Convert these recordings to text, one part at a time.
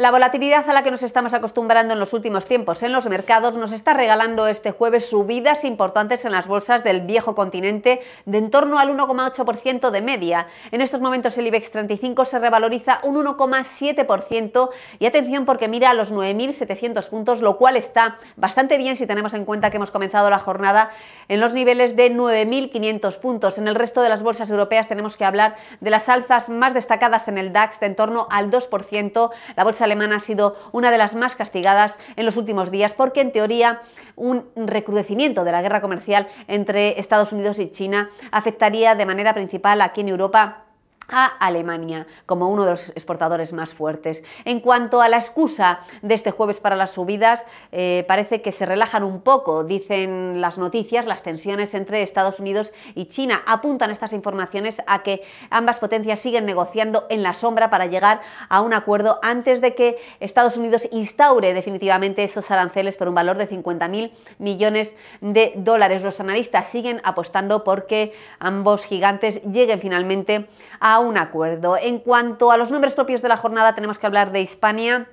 La volatilidad a la que nos estamos acostumbrando en los últimos tiempos en los mercados nos está regalando este jueves subidas importantes en las bolsas del viejo continente de en torno al 1,8% de media. En estos momentos el IBEX 35 se revaloriza un 1,7% y atención porque mira a los 9.700 puntos, lo cual está bastante bien si tenemos en cuenta que hemos comenzado la jornada en los niveles de 9.500 puntos. En el resto de las bolsas europeas tenemos que hablar de las alzas más destacadas en el DAX de en torno al 2%, la bolsa alemana ha sido una de las más castigadas en los últimos días porque en teoría un recrudecimiento de la guerra comercial entre Estados Unidos y China afectaría de manera principal aquí en Europa a Alemania como uno de los exportadores más fuertes. En cuanto a la excusa de este jueves para las subidas, eh, parece que se relajan un poco, dicen las noticias, las tensiones entre Estados Unidos y China. Apuntan estas informaciones a que ambas potencias siguen negociando en la sombra para llegar a un acuerdo antes de que Estados Unidos instaure definitivamente esos aranceles por un valor de 50.000 millones de dólares. Los analistas siguen apostando porque ambos gigantes lleguen finalmente a un acuerdo. En cuanto a los nombres propios de la jornada, tenemos que hablar de Hispania,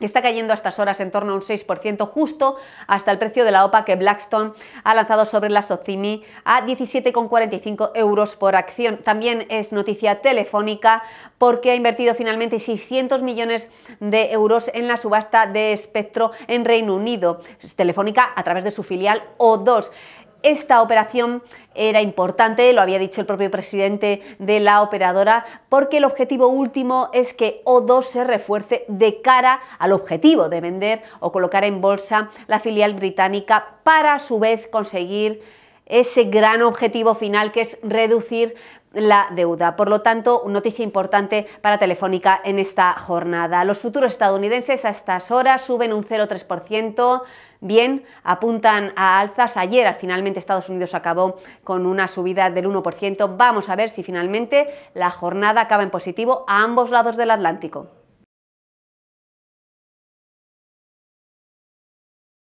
está cayendo a estas horas en torno a un 6%, justo hasta el precio de la OPA que Blackstone ha lanzado sobre la Socimi a 17,45 euros por acción. También es noticia telefónica porque ha invertido finalmente 600 millones de euros en la subasta de espectro en Reino Unido. Telefónica a través de su filial O2. Esta operación era importante, lo había dicho el propio presidente de la operadora, porque el objetivo último es que O2 se refuerce de cara al objetivo de vender o colocar en bolsa la filial británica para a su vez conseguir ese gran objetivo final que es reducir la deuda. Por lo tanto, noticia importante para Telefónica en esta jornada. Los futuros estadounidenses a estas horas suben un 0,3%. Bien, apuntan a alzas. Ayer finalmente Estados Unidos acabó con una subida del 1%. Vamos a ver si finalmente la jornada acaba en positivo a ambos lados del Atlántico.